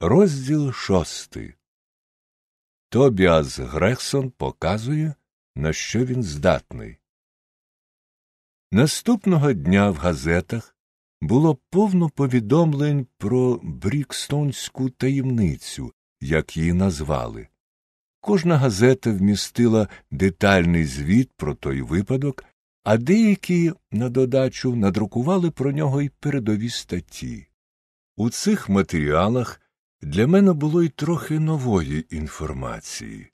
Розділ шостий. Тобіас Грехсон показує, на що він здатний. Наступного дня в газетах було повно повідомлень про Брікстонську таємницю, як її назвали. Кожна газета вмістила детальний звіт про той випадок, а деякі на додачу надрукували про нього й передові статті. У цих матеріалах для мене було й трохи нової інформації.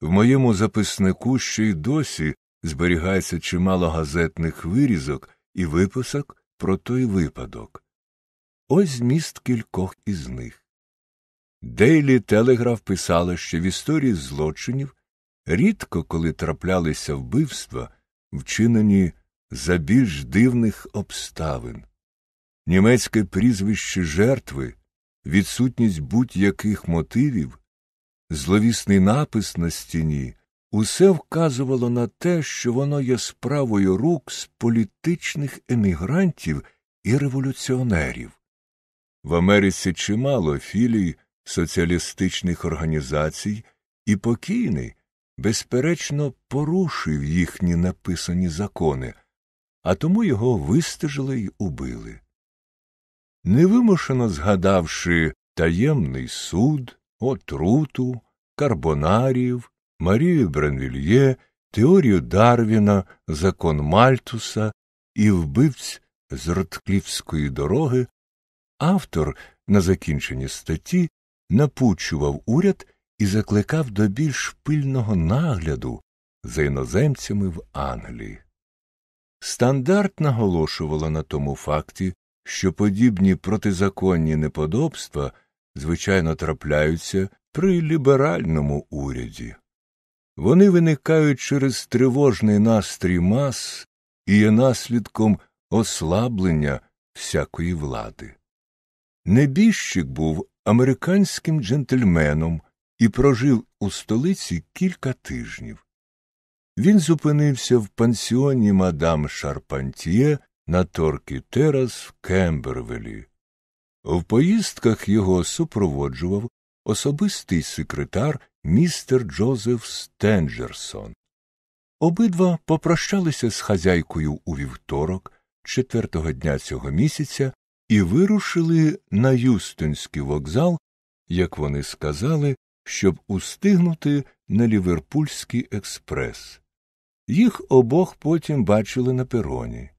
В моєму записнику ще й досі зберігається чимало газетних вирізок і виписок про той випадок. Ось міст кількох із них. Дейлі Телеграф писала, що в історії злочинів рідко коли траплялися вбивства, вчинені за більш дивних обставин. Німецьке прізвище жертви відсутність будь-яких мотивів, зловісний напис на стіні, усе вказувало на те, що воно є справою рук з політичних емігрантів і революціонерів. В Америці чимало філій соціалістичних організацій, і покійний, безперечно, порушив їхні написані закони, а тому його вистежили й убили невимушено згадавши таємний суд, отруту, карбонарів, Марію Бренвільє, теорію Дарвіна, закон Мальтуса і вбивць з Ротклівської дороги, автор на закінченні статті напучував уряд і закликав до більш пильного нагляду за іноземцями в Англії. Стандарт наголошувала на тому факті, що подібні протизаконні неподобства, звичайно, трапляються при ліберальному уряді. Вони виникають через тривожний настрій мас і є наслідком ослаблення всякої влади. Небіжчик був американським джентльменом і прожив у столиці кілька тижнів. Він зупинився в пансіоні мадам Шарпантьє на Торкі Терас в Кембервелі. В поїздках його супроводжував особистий секретар містер Джозеф Стенджерсон. Обидва попрощалися з хазяйкою у вівторок, четвертого дня цього місяця, і вирушили на Юстонський вокзал, як вони сказали, щоб устигнути на Ліверпульський експрес. Їх обох потім бачили на пероні.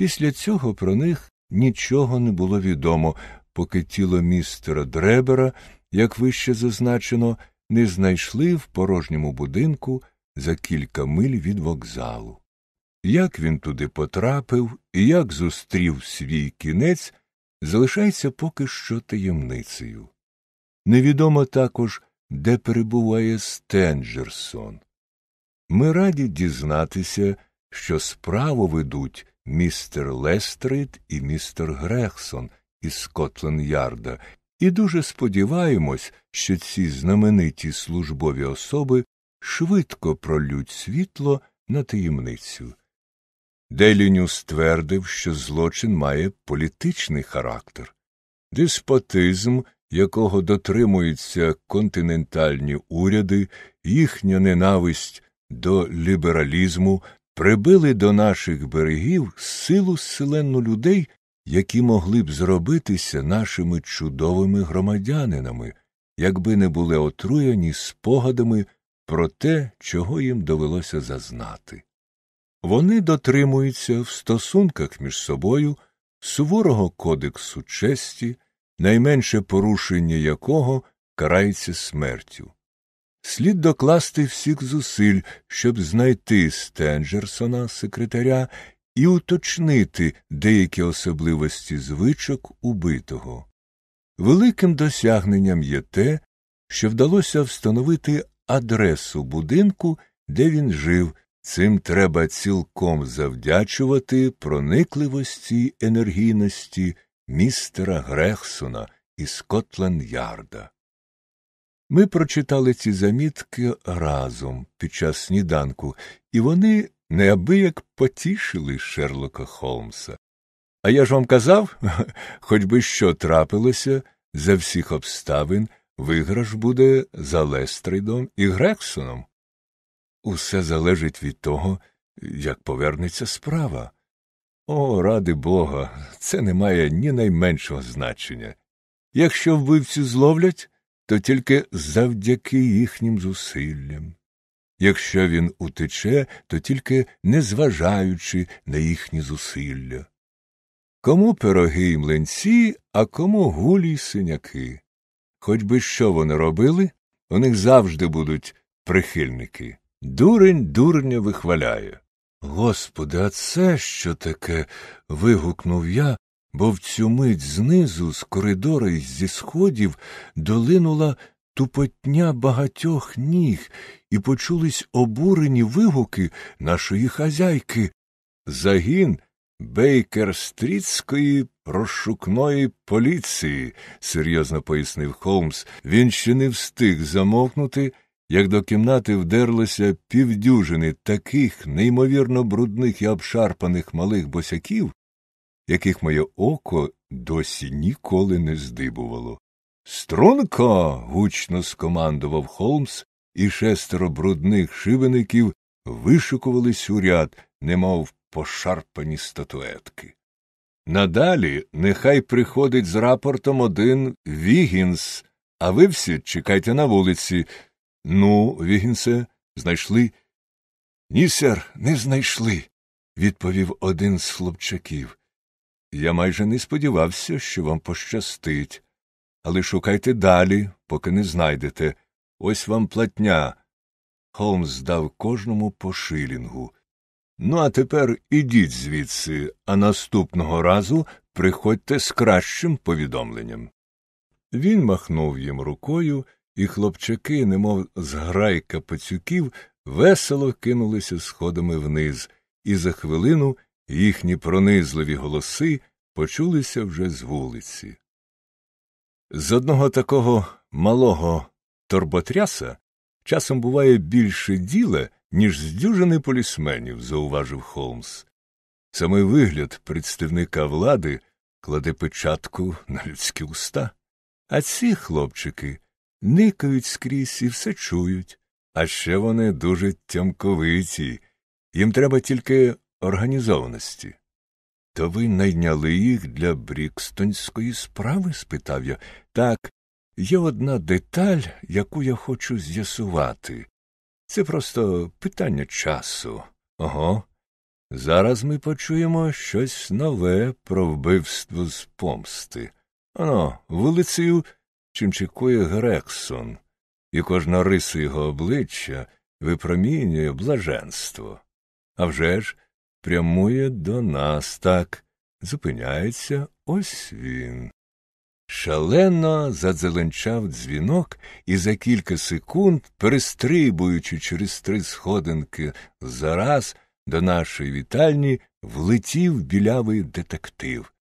Після цього про них нічого не було відомо, поки тіло містера Дребера, як вище зазначено, не знайшли в порожньому будинку за кілька миль від вокзалу. Як він туди потрапив і як зустрів свій кінець, залишається поки що таємницею. Невідомо також, де перебуває Стенджерсон. Ми раді дізнатися, що справу ведуть містер Лестрид і містер Грехсон із Скотланд Ярда, і дуже сподіваємось, що ці знамениті службові особи швидко пролють світло на таємницю. Деліню ствердив, що злочин має політичний характер. Деспотизм, якого дотримуються континентальні уряди, їхня ненависть до лібералізму прибили до наших берегів силу селену людей, які могли б зробитися нашими чудовими громадянинами, якби не були отруєні спогадами про те, чого їм довелося зазнати. Вони дотримуються в стосунках між собою суворого кодексу честі, найменше порушення якого карається смертю. Слід докласти всіх зусиль, щоб знайти Стенджерсона, секретаря, і уточнити деякі особливості звичок убитого. Великим досягненням є те, що вдалося встановити адресу будинку, де він жив. Цим треба цілком завдячувати проникливості енергійності містера Грехсона із Скотланд Ярда. Ми прочитали ці замітки разом під час сніданку, і вони неабияк потішили Шерлока Холмса. А я ж вам казав, хоч би що трапилося, за всіх обставин виграш буде за Лестридом і Грексоном. Усе залежить від того, як повернеться справа. О, ради бога, це не має ні найменшого значення. Якщо вбивцю зловлять, то тільки завдяки їхнім зусиллям. Якщо він утече, то тільки незважаючи на їхні зусилля. Кому пироги й млинці, а кому гулі й синяки. Хоч би що вони робили, у них завжди будуть прихильники. Дурень дурня вихваляє. Господи, а це що таке? вигукнув я, бо в цю мить знизу, з коридора і зі сходів, долинула тупотня багатьох ніг, і почулись обурені вигуки нашої хазяйки. Загін Бейкер-Стрітської розшукної поліції, серйозно пояснив Холмс. Він ще не встиг замовкнути. Як до кімнати вдерлося півдюжини таких неймовірно брудних і обшарпаних малих босяків, яких моє око досі ніколи не здибувало. Струнко. гучно скомандував Холмс, і шестеро брудних шивеників вишикувались у ряд, немов пошарпані статуетки. Надалі нехай приходить з рапортом один Вігінс, а ви всі чекайте на вулиці. Ну, Вігінсе, знайшли? Ні, сер, не знайшли, відповів один з хлопчаків. Я майже не сподівався, що вам пощастить. Але шукайте далі, поки не знайдете. Ось вам платня. Холмс дав кожному по шилінгу. Ну, а тепер ідіть звідси, а наступного разу приходьте з кращим повідомленням. Він махнув їм рукою, і хлопчаки, немов зграйка пацюків, весело кинулися сходами вниз, і за хвилину їхні пронизливі голоси почулися вже з вулиці. З одного такого малого торботряса часом буває більше діла, ніж з дюжини полісменів, зауважив Холмс. Саме вигляд представника влади кладе печатку на людські уста. А ці хлопчики никають скрізь і все чують, а ще вони дуже тямковиті. Їм треба тільки організованості. То ви найняли їх для Брікстонської справи? спитав я. Так, є одна деталь, яку я хочу з'ясувати. Це просто питання часу. Ого. Зараз ми почуємо щось нове про вбивство з помсти. Оно, вулицею чимчикує Грексон, і кожна риса його обличчя випромінює блаженство. А вже ж, прямує до нас так, зупиняється ось він. Шалено задзеленчав дзвінок і за кілька секунд, перестрибуючи через три сходинки зараз, до нашої вітальні влетів білявий детектив.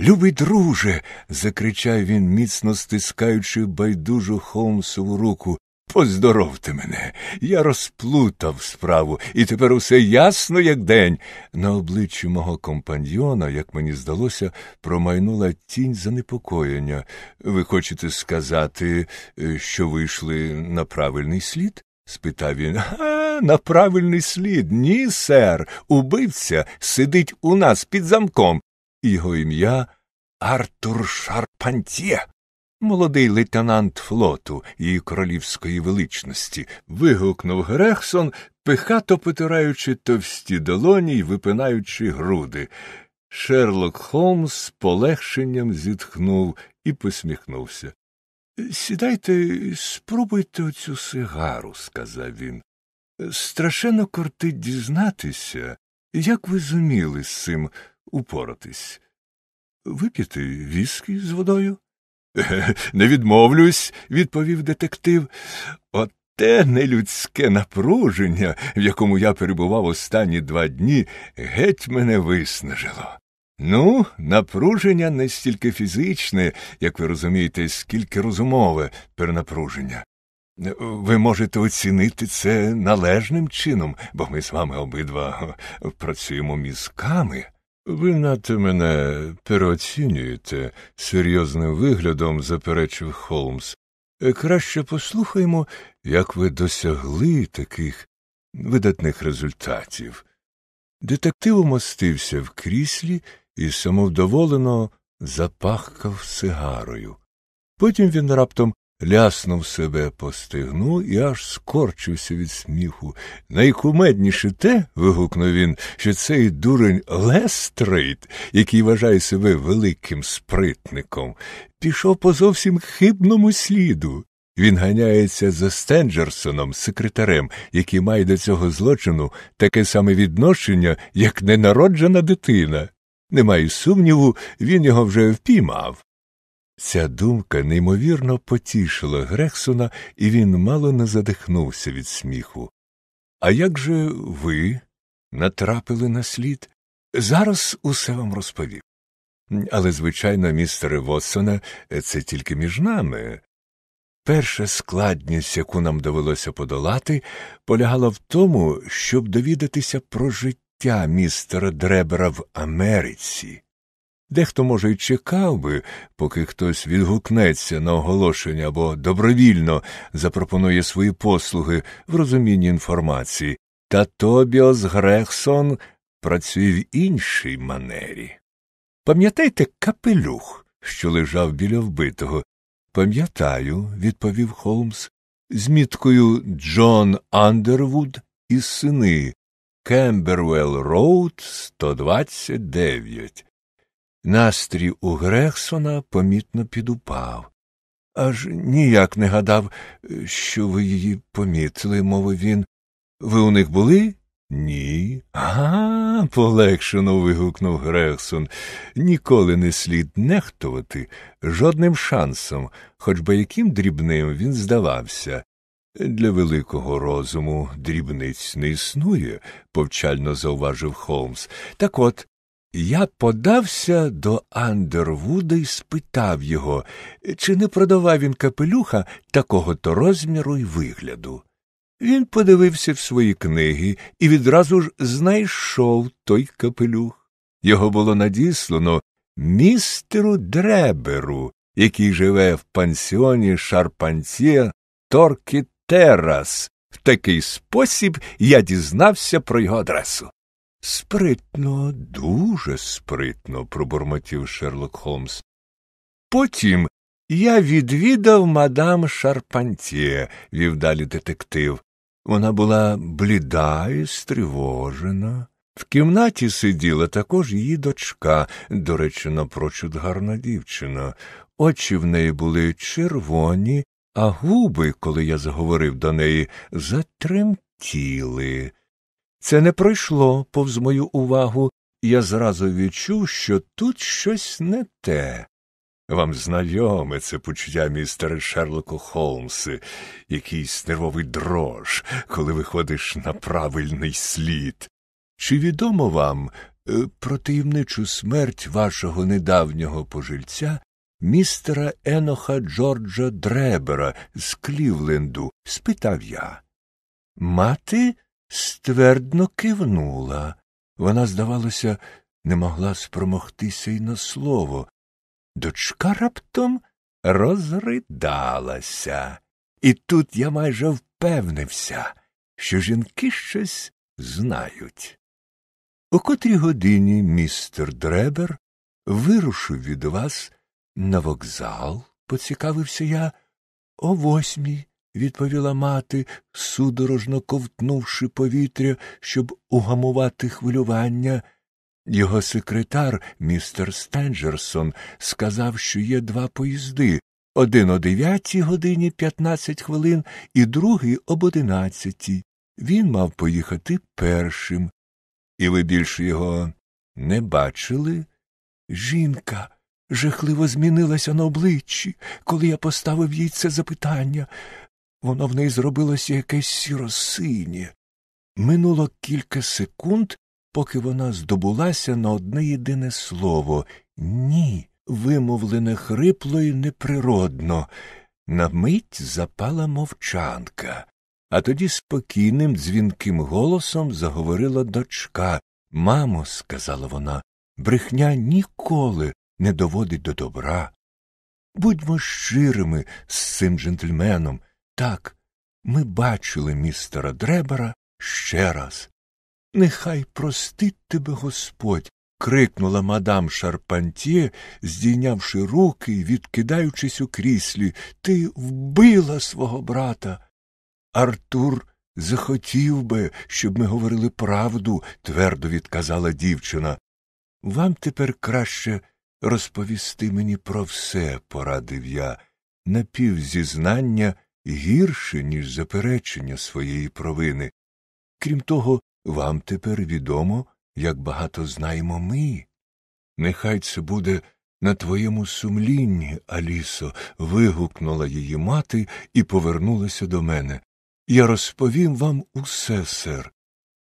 Любий друже. закричав він, міцно стискаючи байдужу Холмсову руку. Поздоровте мене, я розплутав справу, і тепер усе ясно, як день. На обличчі мого компаньйона, як мені здалося, промайнула тінь занепокоєння. Ви хочете сказати, е, що вийшли на правильний слід? спитав він. А, на правильний слід. Ні, сер. Убивця сидить у нас під замком. Його ім'я Артур Шарпантьє молодий лейтенант флоту її королівської величності, вигукнув Грехсон, пихато потираючи товсті долоні й випинаючи груди. Шерлок Холмс з полегшенням зітхнув і посміхнувся. Сідайте, спробуйте оцю сигару, сказав він. Страшенно кортить дізнатися, як ви зуміли з цим упоратись. Вип'єте віскі з водою? Не відмовлюсь, відповів детектив. От те нелюдське напруження, в якому я перебував останні два дні, геть мене виснажило. Ну, напруження не стільки фізичне, як ви розумієте, скільки розумове перенапруження. Ви можете оцінити це належним чином, бо ми з вами обидва працюємо мізками. Ви надто мене переоцінюєте, серйозним виглядом заперечив Холмс. Е, краще послухаймо, як ви досягли таких видатних результатів. Детектив умостився в кріслі і самовдоволено запахкав сигарою. Потім він раптом Ляснув себе по стегну і аж скорчився від сміху. Найкумедніше те, вигукнув він, що цей дурень Лестрейд, який вважає себе великим спритником, пішов по зовсім хибному сліду. Він ганяється за Стенджерсоном, секретарем, який має до цього злочину таке саме відношення, як ненароджена дитина. Не маю сумніву, він його вже впіймав. Ця думка неймовірно потішила Грексона, і він мало не задихнувся від сміху. А як же ви натрапили на слід? Зараз усе вам розповім. Але, звичайно, містере Вотсона, це тільки між нами. Перша складність, яку нам довелося подолати, полягала в тому, щоб довідатися про життя містера Дребера в Америці. Дехто, може, й чекав би, поки хтось відгукнеться на оголошення або добровільно запропонує свої послуги в розумінні інформації, та Тобіос Грехсон працює в іншій манері. Пам'ятаєте капелюх, що лежав біля вбитого? Пам'ятаю, відповів Холмс, з міткою Джон Андервуд і сини Кембервелл Роуд 129. Настрій у Грехсона помітно підупав. Аж ніяк не гадав, що ви її помітили, мовив він. Ви у них були? Ні. Ага, полегшено вигукнув Грехсон. Ніколи не слід нехтувати жодним шансом, хоч би яким дрібним він здавався. Для великого розуму дрібниць не існує, повчально зауважив Холмс. Так от я подався до Андервуда і спитав його, чи не продавав він капелюха такого то розміру і вигляду. Він подивився в свої книги і відразу ж знайшов той капелюх. Його було надіслано містеру дреберу, який живе в пансіоні Шарпантьє Торкітерас. В такий спосіб я дізнався про його адресу. Спритно, дуже спритно, пробурмотів Шерлок Холмс. Потім я відвідав мадам Шарпантє, вів далі детектив. Вона була бліда і стривожена. В кімнаті сиділа також її дочка, до речі, напрочуд гарна дівчина. Очі в неї були червоні, а губи, коли я заговорив до неї, затремтіли. Це не пройшло повз мою увагу, і я зразу відчув, що тут щось не те. Вам знайоме це почуття містера Шерлоку Холмси, якийсь нервовий дрож, коли виходиш на правильний слід. Чи відомо вам е, про таємничу смерть вашого недавнього пожильця, містера Еноха Джорджа Дребера з Клівленду? спитав я. Мати ствердно кивнула. Вона, здавалося, не могла спромогтися й на слово. Дочка раптом розридалася. І тут я майже впевнився, що жінки щось знають. О котрій годині містер Дребер вирушив від вас на вокзал, поцікавився я, о восьмій, відповіла мати, судорожно ковтнувши повітря, щоб угамувати хвилювання. Його секретар, містер Стенджерсон, сказав, що є два поїзди один о дев'ятій годині п'ятнадцять хвилин і другий об одинадцятій. Він мав поїхати першим. І ви більше його не бачили? Жінка жахливо змінилася на обличчі, коли я поставив їй це запитання воно в неї зробилося якесь сіросинє. Минуло кілька секунд, поки вона здобулася на одне єдине слово ні, вимовлене хрипло і неприродно. На мить запала мовчанка, а тоді спокійним, дзвінким голосом заговорила дочка. Мамо, сказала вона, брехня ніколи не доводить до добра. Будьмо щирими з цим джентльменом, так, ми бачили містера Дребера ще раз. Нехай простить тебе Господь. крикнула мадам Шарпантє, здійнявши руки і відкидаючись у кріслі. Ти вбила свого брата. Артур захотів би, щоб ми говорили правду, твердо відказала дівчина. Вам тепер краще розповісти мені про все, порадив я, напівзізнання гірше, ніж заперечення своєї провини. Крім того, вам тепер відомо, як багато знаємо ми. Нехай це буде на твоєму сумлінні, Алісо, вигукнула її мати і повернулася до мене. Я розповім вам усе, сер,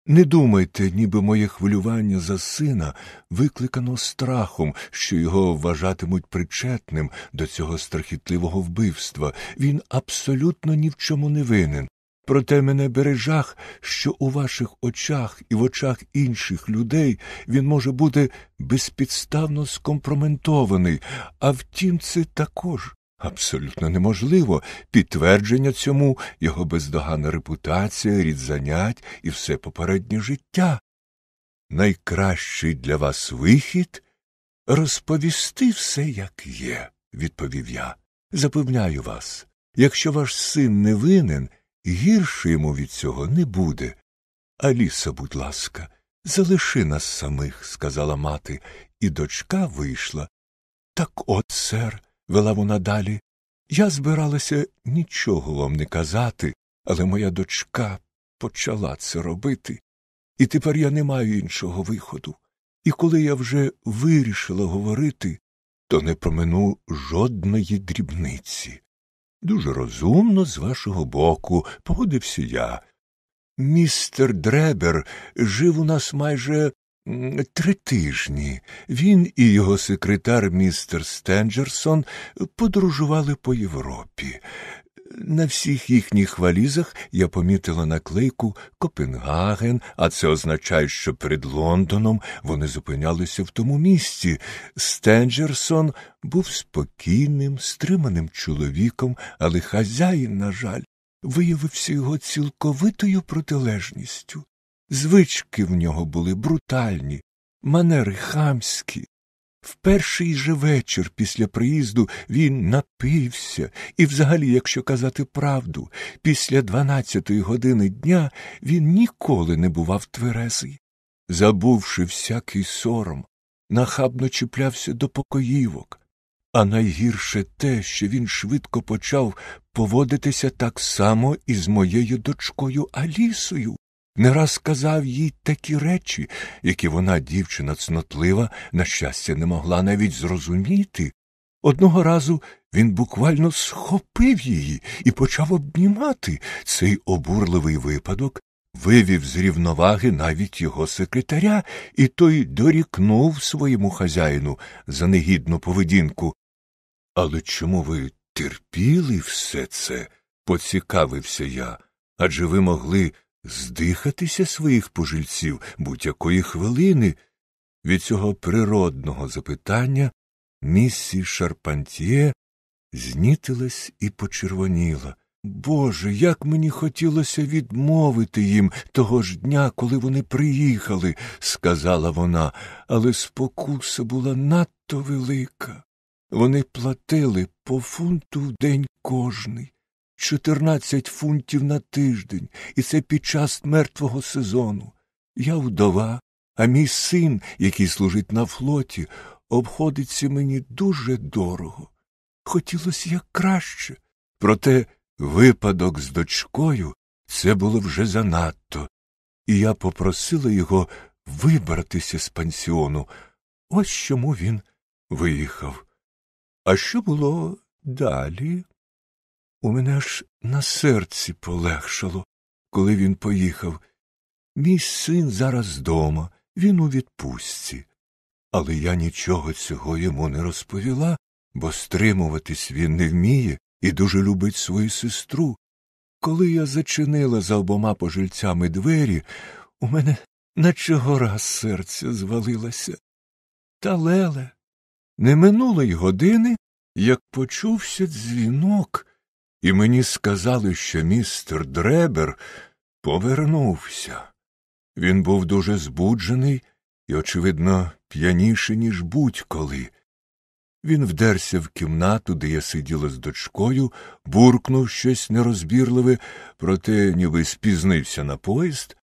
не думайте, ніби моє хвилювання за сина викликано страхом, що його вважатимуть причетним до цього страхітливого вбивства. Він абсолютно ні в чому не винен. Проте мене бережах, що у ваших очах і в очах інших людей він може бути безпідставно скомпроментований, а втім, це також Абсолютно неможливо підтвердження цьому його бездоганна репутація, рід занять і все попереднє життя. Найкращий для вас вихід розповісти все, як є, відповів я. Запевняю вас, якщо ваш син не винен, гірше йому від цього не буде. Аліса, будь ласка, залиши нас самих, сказала мати, і дочка вийшла. Так от, сер вела вона далі, я збиралася нічого вам не казати, але моя дочка почала це робити, і тепер я не маю іншого виходу. І коли я вже вирішила говорити, то не промину жодної дрібниці. Дуже розумно, з вашого боку, погодився я. Містер Дребер жив у нас майже Три тижні він і його секретар містер Стенджерсон подорожували по Європі. На всіх їхніх валізах я помітила наклейку Копенгаген, а це означає, що перед Лондоном вони зупинялися в тому місці. Стенджерсон був спокійним, стриманим чоловіком, але хазяїн, на жаль, виявився його цілковитою протилежністю. Звички в нього були брутальні, манери хамські. В перший же вечір після приїзду він напився, і, взагалі, якщо казати правду, після дванадцятої години дня він ніколи не бував тверезий. Забувши всякий сором, нахабно чіплявся до покоївок, а найгірше те, що він швидко почав поводитися так само і з моєю дочкою Алісою не раз казав їй такі речі, які вона, дівчина цнотлива, на щастя, не могла навіть зрозуміти. Одного разу він буквально схопив її і почав обнімати цей обурливий випадок. Вивів з рівноваги навіть його секретаря, і той дорікнув своєму хазяїну за негідну поведінку. Але чому ви терпіли все це? поцікавився я. Адже ви могли здихатися своїх пожильців будь-якої хвилини. Від цього природного запитання місі Шарпантьє знітилась і почервоніла. Боже, як мені хотілося відмовити їм того ж дня, коли вони приїхали, сказала вона, але спокуса була надто велика. Вони платили по фунту в день кожний. 14 фунтів на тиждень, і це під час мертвого сезону. Я вдова, а мій син, який служить на флоті, обходиться мені дуже дорого. Хотілося як краще. Проте випадок з дочкою це було вже занадто, і я попросила його вибратися з пансіону. Ось чому він виїхав. А що було далі? У мене аж на серці полегшало, коли він поїхав. Мій син зараз дома, він у відпустці. Але я нічого цього йому не розповіла, бо стримуватись він не вміє і дуже любить свою сестру. Коли я зачинила за обома пожильцями двері, у мене наче гора серця звалилася. Та леле. Не минуло й години, як почувся дзвінок і мені сказали, що містер Дребер повернувся. Він був дуже збуджений і, очевидно, п'яніший, ніж будь-коли. Він вдерся в кімнату, де я сиділа з дочкою, буркнув щось нерозбірливе, проте ніби спізнився на поїзд,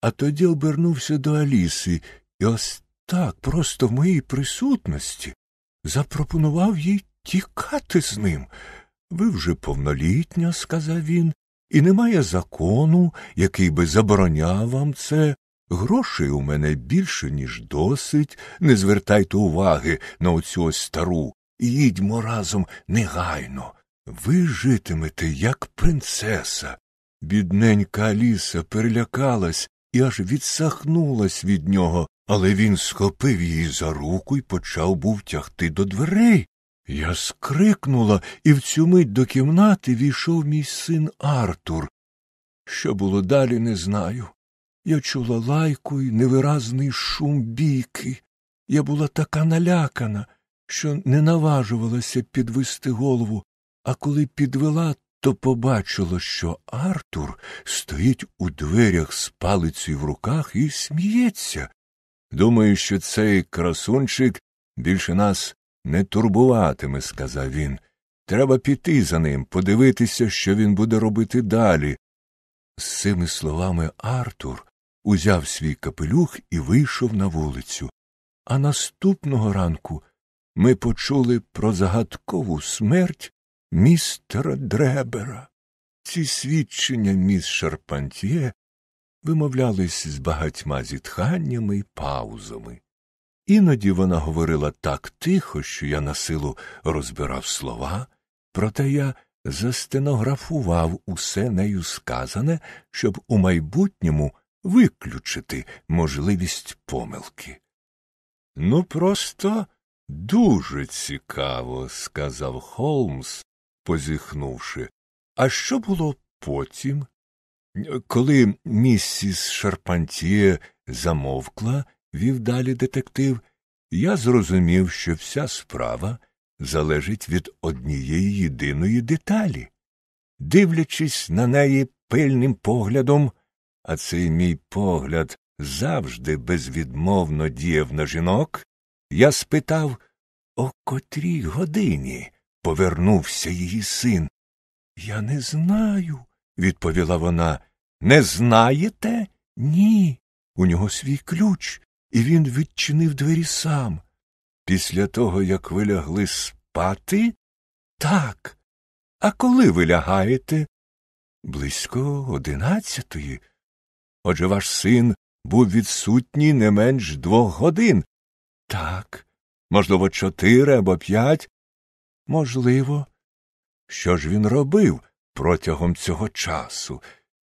а тоді обернувся до Аліси і ось так, просто в моїй присутності, запропонував їй тікати з ним. Ви вже повнолітня, сказав він, і немає закону, який би забороняв вам це. Грошей у мене більше, ніж досить. Не звертайте уваги на оцю стару. Їдьмо разом негайно. Ви житимете, як принцеса. Бідненька Аліса перелякалась і аж відсахнулась від нього, але він схопив її за руку і почав був тягти до дверей, я скрикнула, і в цю мить до кімнати війшов мій син Артур. Що було далі, не знаю. Я чула лайку й невиразний шум бійки. Я була така налякана, що не наважувалася підвести голову, а коли підвела, то побачила, що Артур стоїть у дверях з палицею в руках і сміється. Думаю, що цей красунчик більше нас не турбуватиме, сказав він. Треба піти за ним, подивитися, що він буде робити далі. З цими словами Артур узяв свій капелюх і вийшов на вулицю. А наступного ранку ми почули про загадкову смерть містера Дребера. Ці свідчення міс Шарпантьє вимовлялись з багатьма зітханнями й паузами. Іноді вона говорила так тихо, що я на силу розбирав слова, проте я застенографував усе нею сказане, щоб у майбутньому виключити можливість помилки. Ну, просто дуже цікаво, сказав Холмс, позіхнувши. А що було потім? Коли місіс Шарпантіє замовкла вів далі детектив, я зрозумів, що вся справа залежить від однієї єдиної деталі. Дивлячись на неї пильним поглядом, а цей мій погляд завжди безвідмовно діяв на жінок, я спитав, о котрій годині повернувся її син. Я не знаю, відповіла вона. Не знаєте? Ні. У нього свій ключ і він відчинив двері сам. Після того, як ви лягли спати? Так. А коли ви лягаєте? Близько одинадцятої. Отже, ваш син був відсутній не менш двох годин. Так, можливо, чотири або п'ять. Можливо. Що ж він робив протягом цього часу?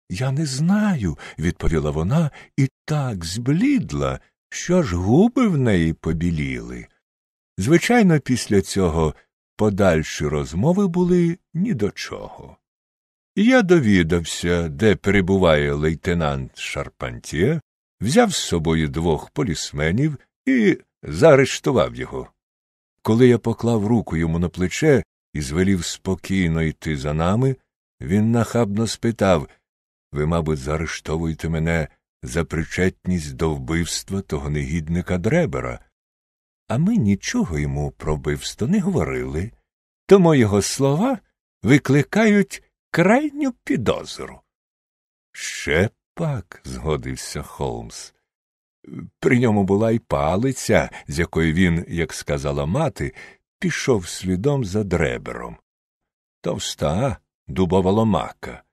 Я не знаю, відповіла вона і так зблідла, що ж губи в неї побіліли. Звичайно, після цього подальші розмови були ні до чого. Я довідався, де перебуває лейтенант Шарпантє, взяв з собою двох полісменів і заарештував його. Коли я поклав руку йому на плече і звелів спокійно йти за нами, він нахабно спитав Ви, мабуть, заарештовуєте мене за причетність до вбивства того негідника дребера, а ми нічого йому про вбивство не говорили, тому його слова викликають крайню підозру. Ще пак, згодився Холмс. При ньому була й палиця, з якої він, як сказала мати, пішов слідом за дребером. Товста дубова ломака.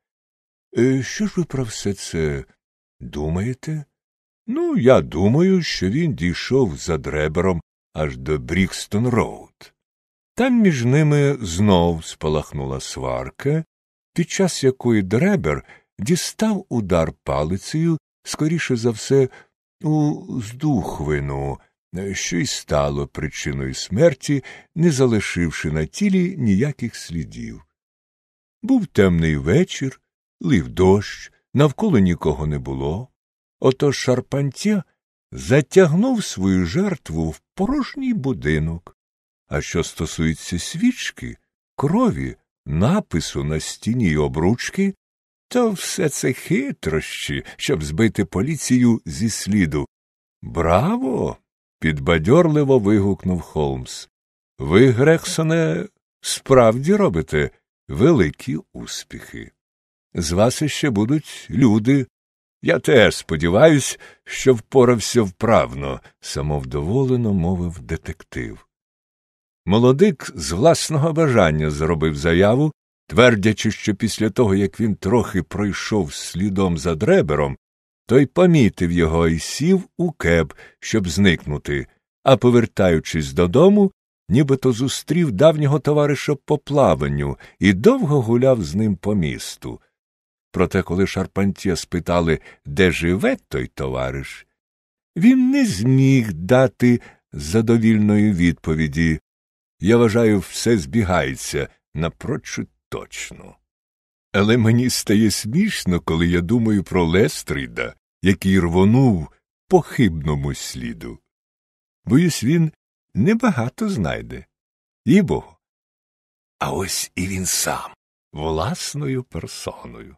Е, що ж ви про все це Думаєте? Ну, я думаю, що він дійшов за дребером аж до Брікстон Роуд. Там між ними знов спалахнула сварка, під час якої дребер дістав удар палицею, скоріше за все, у здухвину, що й стало причиною смерті, не залишивши на тілі ніяких слідів. Був темний вечір, лив дощ навколо нікого не було. Отож шарпанця затягнув свою жертву в порожній будинок. А що стосується свічки, крові, напису на стіні й обручки, то все це хитрощі, щоб збити поліцію зі сліду. Браво. підбадьорливо вигукнув Холмс. Ви, Грексоне, справді робите великі успіхи. З вас іще будуть люди. Я теж сподіваюсь, що впорався вправно, самовдоволено мовив детектив. Молодик з власного бажання зробив заяву, твердячи, що після того, як він трохи пройшов слідом за дребером, той помітив його і сів у кеб, щоб зникнути, а, повертаючись додому, нібито зустрів давнього товариша по плаванню і довго гуляв з ним по місту. Проте, коли Шарпантє спитали, де живе той товариш, він не зміг дати задовільної відповіді. Я вважаю, все збігається напрочуд точно. Але мені стає смішно, коли я думаю про Лестрида, який рвонув по хибному сліду. Боюсь, він небагато знайде. І А ось і він сам, власною персоною.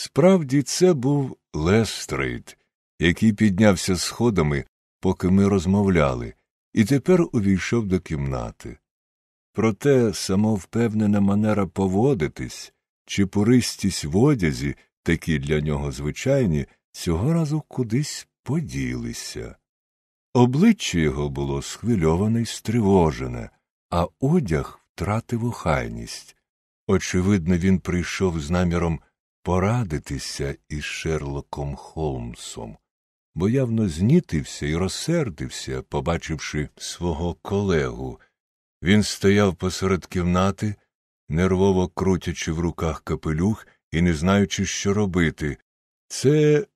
Справді, це був Лестрейд, який піднявся сходами, поки ми розмовляли, і тепер увійшов до кімнати. Проте самовпевнена манера поводитись чи пористість в одязі, такі для нього звичайні, цього разу кудись поділися. Обличчя його було схвильоване й стривожене, а одяг втратив охайність. Очевидно, він прийшов з наміром порадитися із Шерлоком Холмсом, бо явно знітився і розсердився, побачивши свого колегу. Він стояв посеред кімнати, нервово крутячи в руках капелюх і не знаючи, що робити. Це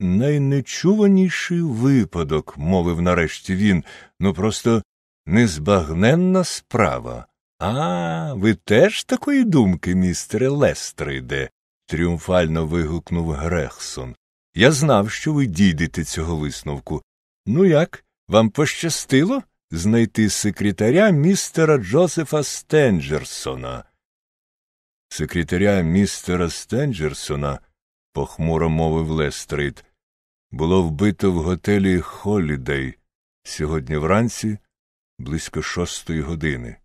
найнечуваніший випадок, мовив нарешті він, ну просто незбагненна справа. А, ви теж такої думки, містере Лестриде? тріумфально вигукнув Грехсон. Я знав, що ви дійдете цього висновку. Ну як, вам пощастило знайти секретаря містера Джозефа Стенджерсона? Секретаря містера Стенджерсона, похмуро мовив Лестрид, було вбито в готелі Холідей сьогодні вранці близько шостої години.